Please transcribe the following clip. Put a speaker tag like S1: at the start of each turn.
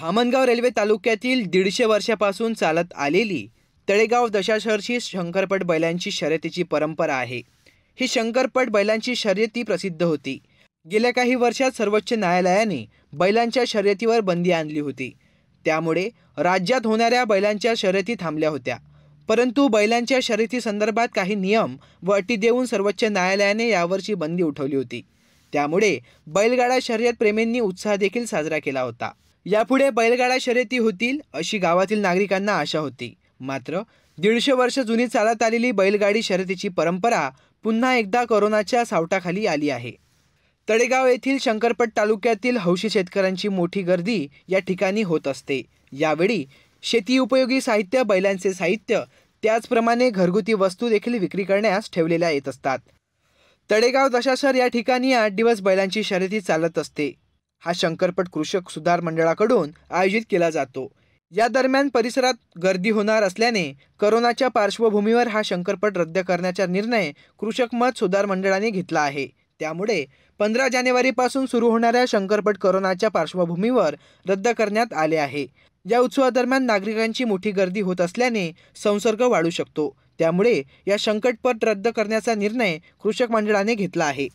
S1: Dhamangaon railway तालुक्यातील दीडशे वर्षापासून चालत आलेली तळेगाव दशाशहरशी शंकरपट बैलांची शर्यतीची परंपरा आहे ही शंकरपट बैलांची शर्यती प्रसिद्ध होती गेल्या काही वर्षात सर्वोच्च न्यायालयाने बैलांच्या शर्यतीवर बंदी आणली होती त्यामुळे राज्यात होणाऱ्या बैलांच्या शर्यती थांबल्या होत्या परंतु बैलांच्या शर्यतीसंदर्भात काही नियम व अटी देऊन सर्वोच्च न्यायालयाने यावरची बंदी उठवली होती त्यामुळे बैलगाडा शर्यत प्रेमींनी उत्साह देखील साजरा केला होता यापुढे बैलगाडा शर्यती होतील अशी गावातील नागरिकांना आशा होती मात्र दीडशे वर्ष जुनी चालत आलेली बैलगाडी शर्यतीची परंपरा पुन्हा एकदा करोनाच्या सावटाखाली आली आहे तळेगाव येथील शंकरपट तालुक्यातील हौशी शेतकऱ्यांची मोठी गर्दी या ठिकाणी होत असते यावेळी शेती उपयोगी साहित्य बैलांचे साहित्य त्याचप्रमाणे घरगुती वस्तू देखील विक्री करण्यास ठेवलेल्या येत असतात तळेगाव दशासर या ठिकाणी आठ दिवस बैलांची शर्यती चालत असते हा शंकरपट कृषक सुधार मंडळाकडून आयोजित केला जातो या दरम्यान परिसरात गर्दी होणार असल्याने करोनाच्या पार्श्वभूमीवर हा शंकरपट रद्द करण्याचा निर्णय कृषक मत सुधार मंडळाने घेतला आहे त्यामुळे पंधरा जानेवारीपासून सुरू होणाऱ्या शंकरपट करोनाच्या पार्श्वभूमीवर रद्द करण्यात आले आहे या उत्सवादरम्यान नागरिकांची मोठी गर्दी होत असल्याने संसर्ग वाढू शकतो त्यामुळे या शंकटपट रद्द करण्याचा निर्णय कृषक मंडळाने घेतला आहे